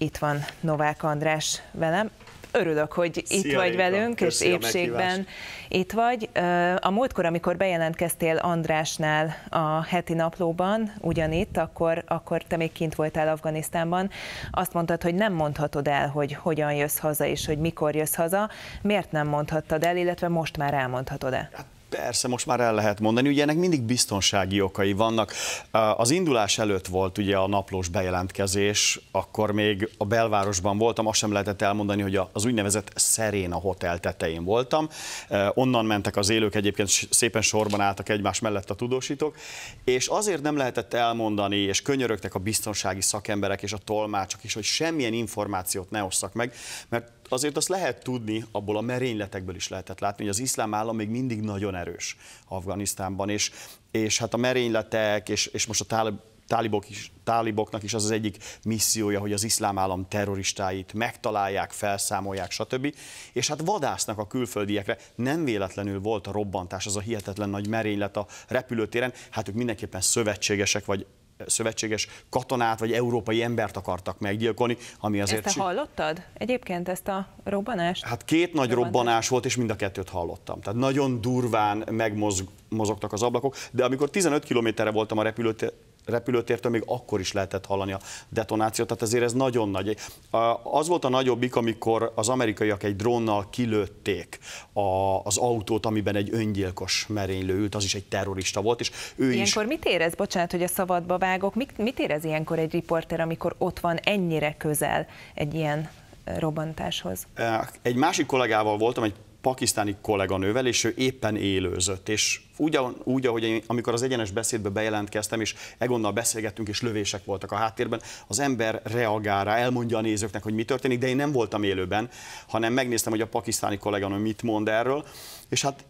Itt van Novák András velem. Örülök, hogy Szia, itt vagy Éva. velünk, Köszi és épségben itt vagy. A múltkor, amikor bejelentkeztél Andrásnál a heti naplóban, ugyanitt, akkor, akkor te még kint voltál Afganisztánban, azt mondtad, hogy nem mondhatod el, hogy hogyan jössz haza, és hogy mikor jössz haza. Miért nem mondhattad el, illetve most már elmondhatod-e? Hát Persze, most már el lehet mondani, ugye ennek mindig biztonsági okai vannak. Az indulás előtt volt ugye a naplós bejelentkezés, akkor még a belvárosban voltam, azt sem lehetett elmondani, hogy az úgynevezett Szeréna Hotel tetején voltam. Onnan mentek az élők, egyébként szépen sorban álltak egymás mellett a tudósítók, és azért nem lehetett elmondani, és könyörögtek a biztonsági szakemberek és a tolmácsok is, hogy semmilyen információt ne osszak meg, mert azért azt lehet tudni, abból a merényletekből is lehetett látni, hogy az iszlám állam még mindig nagyon erős Afganisztánban, és, és hát a merényletek, és, és most a tálib, tálibok is, táliboknak is az az egyik missziója, hogy az iszlám állam terroristáit megtalálják, felszámolják, stb. És hát vadásznak a külföldiekre. Nem véletlenül volt a robbantás, az a hihetetlen nagy merénylet a repülőtéren. Hát ők mindenképpen szövetségesek vagy szövetséges katonát vagy európai embert akartak meggyilkolni, ami azért... Ezt te hallottad egyébként ezt a robbanást? Hát két nagy robbanás, robbanás volt, és mind a kettőt hallottam. Tehát nagyon durván megmozogtak az ablakok, de amikor 15 kilométerre voltam a repülőtértől, repülőtértől még akkor is lehetett hallani a detonációt, tehát ezért ez nagyon nagy. Az volt a nagyobbik, amikor az amerikaiak egy drónnal kilőtték a, az autót, amiben egy öngyilkos merénylő ült, az is egy terrorista volt, és ő ilyenkor is... Ilyenkor mit érez, bocsánat, hogy a szabadba vágok, mit, mit érez ilyenkor egy riporter, amikor ott van ennyire közel egy ilyen robbantáshoz? Egy másik kollégával voltam, egy pakisztáni kolléganővel, és ő éppen élőzött, és úgy ahogy én, amikor az egyenes beszédbe bejelentkeztem, és Egonnal beszélgettünk, és lövések voltak a háttérben, az ember reagál rá, elmondja a nézőknek, hogy mi történik, de én nem voltam élőben, hanem megnéztem, hogy a pakisztáni kolléganő mit mond erről, és hát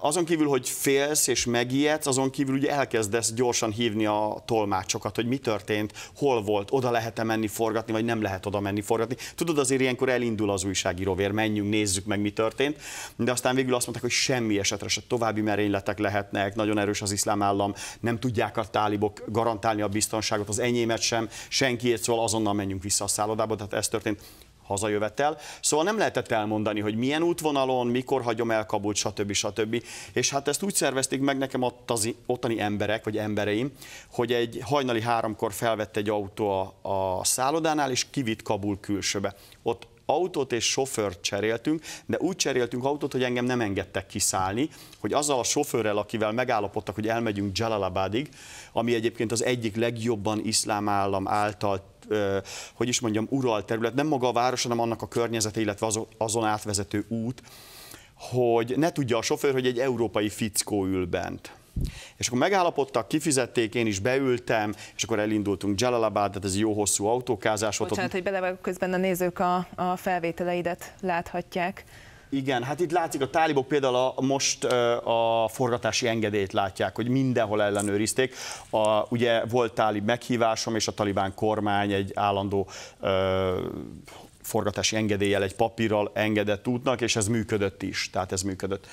azon kívül, hogy félsz és megijedsz, azon kívül ugye elkezdesz gyorsan hívni a tolmácsokat, hogy mi történt, hol volt, oda lehet-e menni forgatni, vagy nem lehet oda menni forgatni. Tudod, azért ilyenkor elindul az újságíróvér, menjünk, nézzük meg, mi történt, de aztán végül azt mondták, hogy semmi esetre se további merényletek lehetnek, nagyon erős az iszlám állam, nem tudják a tálibok garantálni a biztonságot, az enyémet sem, senkiét, szóval azonnal menjünk vissza a szállodába, tehát ez történt hazajövetel. Szóval nem lehetett elmondani, hogy milyen útvonalon, mikor hagyom el Kabult, stb. stb. És hát ezt úgy szervezték meg nekem ott az, ottani emberek, vagy embereim, hogy egy hajnali háromkor felvett egy autó a, a szállodánál, és kivitt Kabul külsőbe. Ott autót és sofőrt cseréltünk, de úgy cseréltünk autót, hogy engem nem engedtek kiszállni, hogy azzal a sofőrrel, akivel megállapodtak, hogy elmegyünk Jalalabadig, ami egyébként az egyik legjobban iszlám állam által hogy is mondjam, ural terület, nem maga a város, hanem annak a környezete, illetve azon átvezető út, hogy ne tudja a sofőr, hogy egy európai fickó ül bent. És akkor megállapodtak, kifizették, én is beültem, és akkor elindultunk tehát ez jó hosszú autókázás volt. Bocsánat, hogy belevág közben a nézők a, a felvételeidet láthatják. Igen, hát itt látszik a tálibok például a, most a forgatási engedélyt látják, hogy mindenhol ellenőrizték. A, ugye volt tálib meghívásom, és a talibán kormány egy állandó ö, forgatási engedéllyel, egy papírral engedett útnak, és ez működött is, tehát ez működött.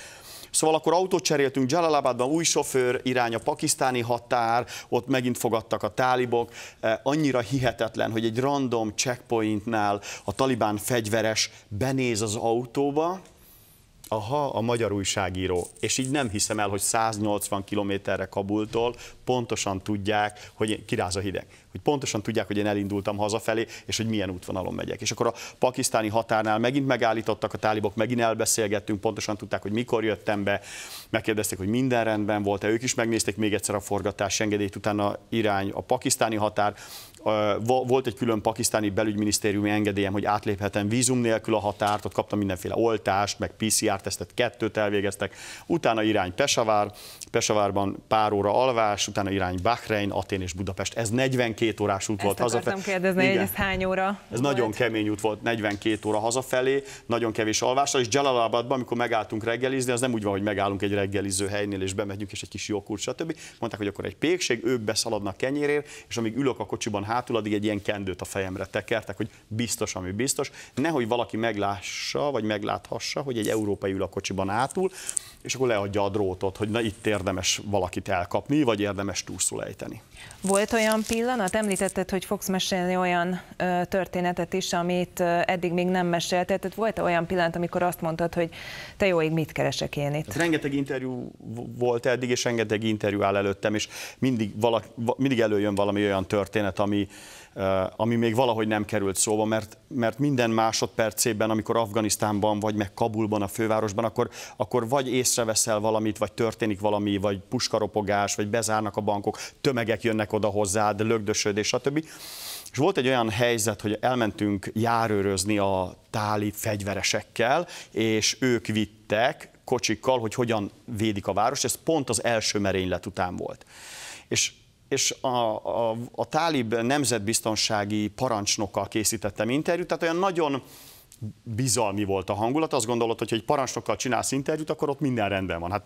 Szóval akkor autót cseréltünk Jalalabadban, új sofőr irány a pakisztáni határ, ott megint fogadtak a tálibok. E, annyira hihetetlen, hogy egy random checkpointnál a talibán fegyveres benéz az autóba, aha, a magyar újságíró. És így nem hiszem el, hogy 180 kilométerre Kabultól pontosan tudják, hogy kiráz a hideg hogy pontosan tudják, hogy én elindultam hazafelé, és hogy milyen útvonalon megyek. És akkor a pakisztáni határnál megint megállítottak a tálibok, megint elbeszélgettünk, pontosan tudták, hogy mikor jöttem be, megkérdezték, hogy minden rendben volt-e, ők is megnézték még egyszer a forgatás engedélyt, utána irány a pakisztáni határ, volt egy külön pakisztáni belügyminisztériumi engedélyem, hogy átléphetem vízum nélkül a határt, ott kaptam mindenféle oltást, meg PCR-tesztet, kettőt elvégeztek, utána irány Pesavár, Pesavárban pár óra alvás, utána irány Bahrein, Atén és Budapest. Ez 42 42 órás út ezt volt hazafelé. kérdezni, Igen. hogy ez hány óra Ez volt? nagyon kemény út volt, 42 óra hazafelé, nagyon kevés alvással, és Jalalabadban, amikor megálltunk reggelizni, az nem úgy van, hogy megállunk egy reggeliző helynél, és bemegyünk, és egy kis jókurt, stb. Mondták, hogy akkor egy pékség, ők beszaladnak kenyérért, és amíg ülök a kocsiban hátul, addig egy ilyen kendőt a fejemre tekertek, hogy biztos, ami biztos. Nehogy valaki meglássa, vagy megláthassa, hogy egy európai ül a kocsiban hátul, és akkor leadja a drótot, hogy na itt érdemes valakit elkapni, vagy érdemes túlszulejteni. Volt olyan pillanat, egyébként említetted, hogy fogsz mesélni olyan ö, történetet is, amit ö, eddig még nem meséltél. Tehát volt -e olyan pillanat, amikor azt mondtad, hogy te jóig mit keresek én itt? Hát rengeteg interjú volt eddig, és rengeteg interjú áll előttem, és mindig, valaki, mindig előjön valami olyan történet, ami, Eh, ami még valahogy nem került szóba, mert, mert minden másodpercében, amikor Afganisztánban vagy meg Kabulban, a fővárosban, akkor, akkor vagy észreveszel valamit, vagy történik valami, vagy puskaropogás, vagy bezárnak a bankok, tömegek jönnek oda hozzád, lögdösödés, stb. És volt egy olyan helyzet, hogy elmentünk járőrözni a táli fegyveresekkel, és ők vittek kocsikkal, hogy hogyan védik a város, ez pont az első merénylet után volt. És és a, a, a tálib nemzetbiztonsági parancsnokkal készítettem interjút, tehát olyan nagyon bizalmi volt a hangulat, azt gondolod, hogy egy parancsnokkal csinálsz interjút, akkor ott minden rendben van. Hát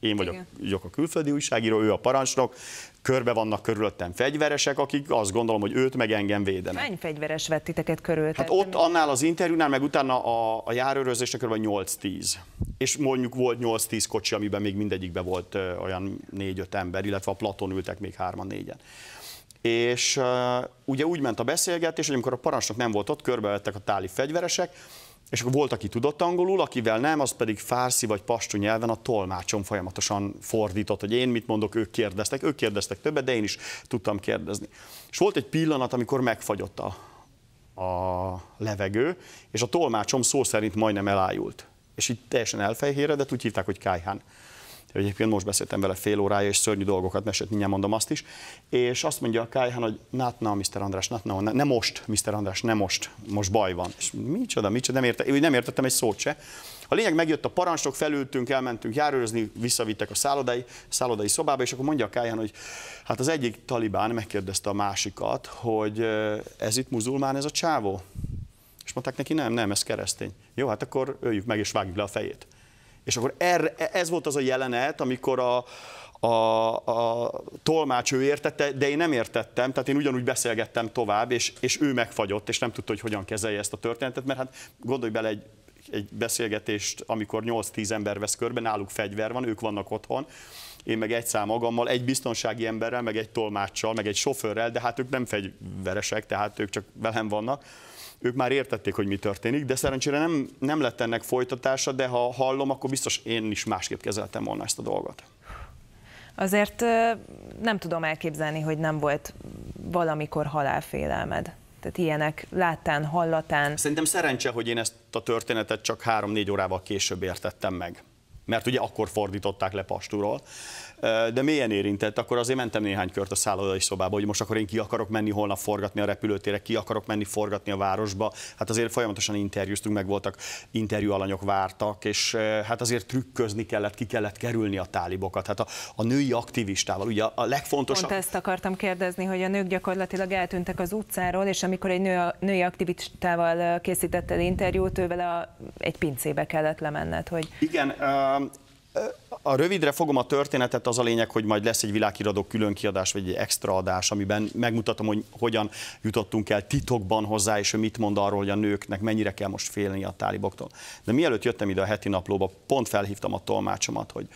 én vagyok vagyok a külföldi újságíró, ő a parancsnok, körbe vannak körülöttem fegyveresek, akik azt gondolom, hogy őt meg engem védenek. Hány fegyveres vett titeket körül? Hát ott annál az interjúnál, meg utána a, a járőrözésre kb. 8-10. És mondjuk volt 8-10 kocsi, amiben még mindegyikben volt ö, olyan 4-5 ember, illetve a platon ültek még 3-4-en. És uh, ugye úgy ment a beszélgetés, hogy amikor a parancsnok nem volt ott, körbevettek a táli fegyveresek, és akkor volt, aki tudott angolul, akivel nem, az pedig fárszi vagy pastu nyelven a tolmácsom folyamatosan fordított, hogy én mit mondok, ők kérdeztek, ők kérdeztek többet, de én is tudtam kérdezni. És volt egy pillanat, amikor megfagyott a, a levegő, és a tolmácsom szó szerint majdnem elájult. És így teljesen elfejhéredett, úgy hívták, hogy Kájhán. Egyébként most beszéltem vele fél órája, és szörnyű dolgokat mesélt, mindjárt mondom azt is. És azt mondja a Kájhán, hogy not now, Mr. András, not now, ne, ne most, Mr. András, ne most, most baj van. És micsoda, micsoda, nem, érte, nem értettem egy szót se. A lényeg megjött a parancsok, felültünk, elmentünk járőrözni, visszavittek a szállodai, szállodai szobába, és akkor mondja a Káján, hogy hát az egyik talibán megkérdezte a másikat, hogy ez itt muzulmán, ez a csávó? És mondták neki, nem, nem, ez keresztény. Jó, hát akkor öljük meg és vágjuk le a fejét. És akkor erre, e, ez volt az a jelenet, amikor a, a, a tolmács ő értette, de én nem értettem, tehát én ugyanúgy beszélgettem tovább, és, és ő megfagyott, és nem tudta, hogy hogyan kezelje ezt a történetet, mert hát gondolj bele egy, egy beszélgetést, amikor 8-10 ember vesz körbe, náluk fegyver van, ők vannak otthon, én meg egy szám magammal, egy biztonsági emberrel, meg egy tolmáccsal, meg egy sofőrrel, de hát ők nem fegyveresek, tehát ők csak velem vannak ők már értették, hogy mi történik, de szerencsére nem, nem lett ennek folytatása, de ha hallom, akkor biztos én is másképp kezeltem volna ezt a dolgot. Azért nem tudom elképzelni, hogy nem volt valamikor halálfélelmed. Tehát ilyenek láttán, hallatán. Szerintem szerencse, hogy én ezt a történetet csak három-négy órával később értettem meg mert ugye akkor fordították le Pastúról, de mélyen érintett, akkor azért mentem néhány kört a szállodai szobába, hogy most akkor én ki akarok menni holnap forgatni a repülőtére, ki akarok menni forgatni a városba, hát azért folyamatosan interjúztunk, meg voltak interjúalanyok vártak, és hát azért trükközni kellett, ki kellett kerülni a tálibokat, hát a, a női aktivistával, ugye a legfontosabb... Pont ezt akartam kérdezni, hogy a nők gyakorlatilag eltűntek az utcáról, és amikor egy nő, a, női aktivistával készítetted interjút, ővel, a, egy pincébe kellett lemenned, hogy... Igen, a rövidre fogom a történetet, az a lényeg, hogy majd lesz egy világiradó külön kiadás, vagy egy extra adás, amiben megmutatom, hogy hogyan jutottunk el titokban hozzá, és hogy mit mond arról, hogy a nőknek mennyire kell most félni a táliboktól. De mielőtt jöttem ide a heti naplóba, pont felhívtam a tolmácsomat, hogy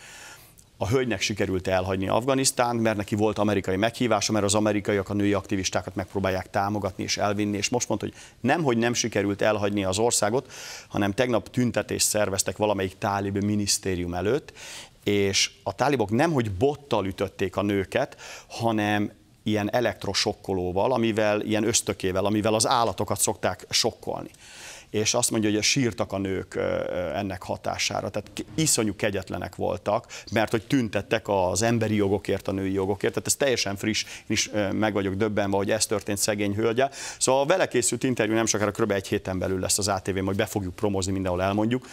a hölgynek sikerült elhagyni Afganisztánt, mert neki volt amerikai meghívása, mert az amerikaiak a női aktivistákat megpróbálják támogatni és elvinni, és most mondta, hogy nem, hogy nem sikerült elhagyni az országot, hanem tegnap tüntetést szerveztek valamelyik tálib minisztérium előtt, és a tálibok nem, hogy bottal ütötték a nőket, hanem ilyen elektrosokkolóval, amivel, ilyen ösztökével, amivel az állatokat szokták sokkolni és azt mondja, hogy sírtak a nők ennek hatására. Tehát iszonyú kegyetlenek voltak, mert hogy tüntettek az emberi jogokért, a női jogokért. Tehát ez teljesen friss, én is meg vagyok döbbenve, hogy ez történt szegény hölgye. Szóval a vele készült interjú nem sokára kb. egy héten belül lesz az ATV, majd be fogjuk promozni mindenhol elmondjuk,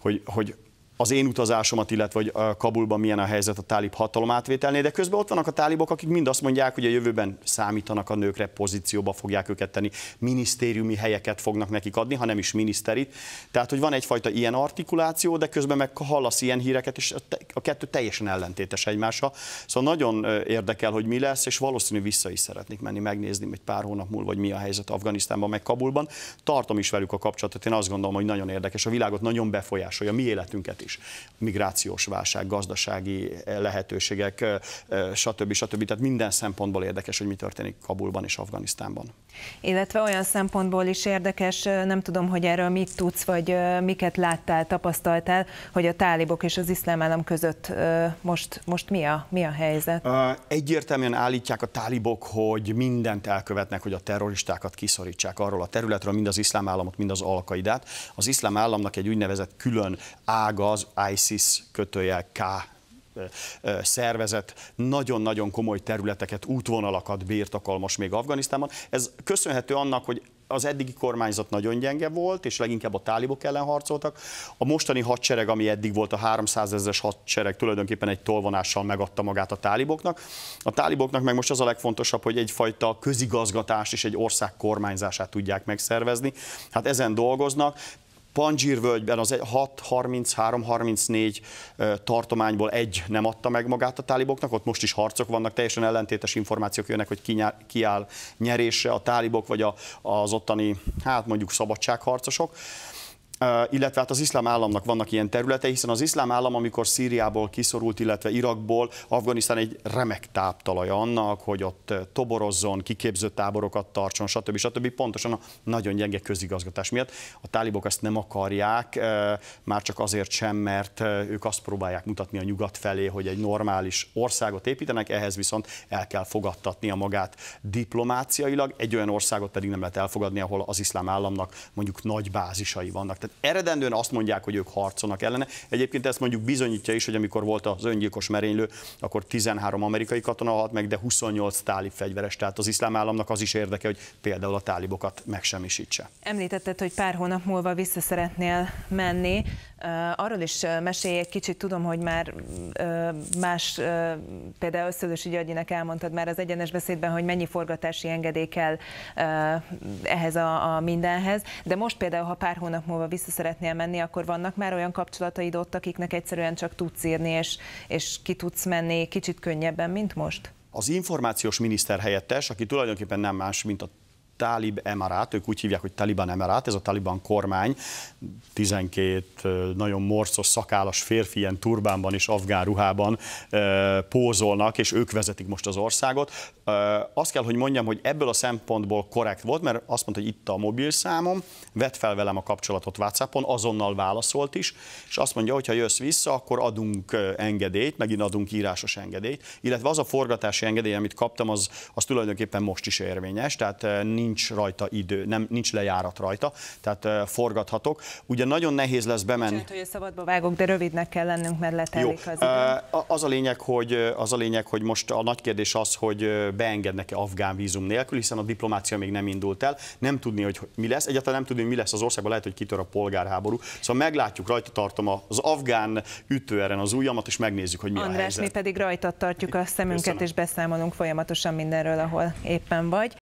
hogy, hogy az én utazásomat, illetve hogy Kabulban milyen a helyzet a tálib átvételnél, de közben ott vannak a tálibok, akik mind azt mondják, hogy a jövőben számítanak a nőkre, pozícióba fogják őket tenni, minisztériumi helyeket fognak nekik adni, ha nem is miniszterit. Tehát, hogy van egyfajta ilyen artikuláció, de közben meg hallasz ilyen híreket, és a kettő teljesen ellentétes egymásra. Szóval nagyon érdekel, hogy mi lesz, és valószínű vissza is szeretnék menni, megnézni egy pár hónap múlva, hogy mi a helyzet Afganisztánban, meg Kabulban. Tartom is velük a kapcsolatot, én azt gondolom, hogy nagyon érdekes, a világot nagyon befolyásolja, mi életünket is is. Migrációs válság, gazdasági eh, lehetőségek, eh, eh, stb. stb. Tehát minden szempontból érdekes, hogy mi történik Kabulban és Afganisztánban. Illetve olyan szempontból is érdekes, nem tudom, hogy erről mit tudsz, vagy miket láttál, tapasztaltál, hogy a tálibok és az iszlám állam között most, most mi, a, mi a helyzet? Egyértelműen állítják a tálibok, hogy mindent elkövetnek, hogy a terroristákat kiszorítsák arról a területről, mind az iszlám államot, mind az alkaidát. Az iszlám államnak egy úgynevezett külön ága az ISIS kötőjel K szervezet nagyon-nagyon komoly területeket, útvonalakat bírtak most még Afganisztánban. Ez köszönhető annak, hogy az eddigi kormányzat nagyon gyenge volt, és leginkább a tálibok ellen harcoltak. A mostani hadsereg, ami eddig volt a 300 ezeres hadsereg, tulajdonképpen egy tolvonással megadta magát a táliboknak. A táliboknak meg most az a legfontosabb, hogy egyfajta közigazgatást és egy ország kormányzását tudják megszervezni. Hát ezen dolgoznak. Panzsírvölgyben az 6-33-34 tartományból egy nem adta meg magát a táliboknak, ott most is harcok vannak, teljesen ellentétes információk jönnek, hogy ki, ki áll nyerésre, a tálibok vagy a, az ottani, hát mondjuk szabadságharcosok illetve hát az iszlám államnak vannak ilyen területei, hiszen az iszlám állam, amikor Szíriából kiszorult, illetve Irakból, Afganisztán egy remek táptalaja annak, hogy ott toborozzon, kiképző táborokat tartson, stb. stb. Pontosan a nagyon gyenge közigazgatás miatt. A tálibok ezt nem akarják, már csak azért sem, mert ők azt próbálják mutatni a nyugat felé, hogy egy normális országot építenek, ehhez viszont el kell fogadtatni a magát diplomáciailag, egy olyan országot pedig nem lehet elfogadni, ahol az iszlám államnak mondjuk nagy bázisai vannak. Tehát eredendően azt mondják, hogy ők harcolnak ellene. Egyébként ezt mondjuk bizonyítja is, hogy amikor volt az öngyilkos merénylő, akkor 13 amerikai katona halt meg, de 28 tálib fegyveres. Tehát az iszlám államnak az is érdeke, hogy például a tálibokat megsemmisítse. Említetted, hogy pár hónap múlva vissza szeretnél menni. Arról is mesélj egy kicsit, tudom, hogy már más, például Szőlősi Györgyinek elmondtad már az egyenes beszédben, hogy mennyi forgatási engedély kell ehhez a, a mindenhez, de most például, ha pár hónap múlva vissza szeretnél menni, akkor vannak már olyan kapcsolataid ott, akiknek egyszerűen csak tudsz írni, és, és ki tudsz menni kicsit könnyebben, mint most? Az információs miniszter helyettes, aki tulajdonképpen nem más, mint a Talib Emirát, ők úgy hívják, hogy Taliban Emirát, ez a Taliban kormány, 12 nagyon morcos szakállas férfi ilyen turbánban és afgán ruhában pózolnak, és ők vezetik most az országot. Azt kell, hogy mondjam, hogy ebből a szempontból korrekt volt, mert azt mondta, hogy itt a mobilszámom, vett fel velem a kapcsolatot WhatsAppon, azonnal válaszolt is, és azt mondja, hogy ha jössz vissza, akkor adunk engedélyt, megint adunk írásos engedélyt, illetve az a forgatási engedély, amit kaptam, az, az tulajdonképpen most is érvényes, tehát nincs nincs rajta idő, nem, nincs lejárat rajta, tehát forgathatok. Ugye nagyon nehéz lesz bemenni. Bocsánat, hogy a szabadba vágok, de rövidnek kell lennünk, mert letelik Jó. az idő. Az a, lényeg, hogy, az a lényeg, hogy most a nagy kérdés az, hogy beengednek-e afgán vízum nélkül, hiszen a diplomácia még nem indult el, nem tudni, hogy mi lesz, egyáltalán nem tudni, hogy mi lesz az országban, lehet, hogy kitör a polgárháború. Szóval meglátjuk, rajta tartom az afgán ütőeren az ujjamat, és megnézzük, hogy mi András, a helyzet. mi pedig rajta tartjuk a szemünket, Köszönöm. és beszámolunk folyamatosan mindenről, ahol éppen vagy.